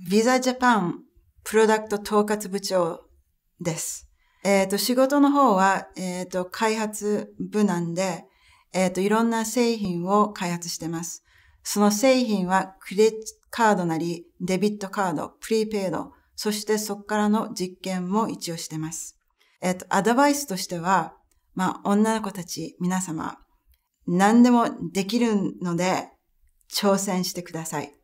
ビザジャパンプロダクト統括部長です。えっ、ー、と、仕事の方は、えっ、ー、と、開発部なんで、えっ、ー、と、いろんな製品を開発してます。その製品はクレジットカードなり、デビットカード、プリペイド、そしてそこからの実験も一応してます。えっ、と、アドバイスとしては、まあ、女の子たち、皆様、何でもできるので、挑戦してください。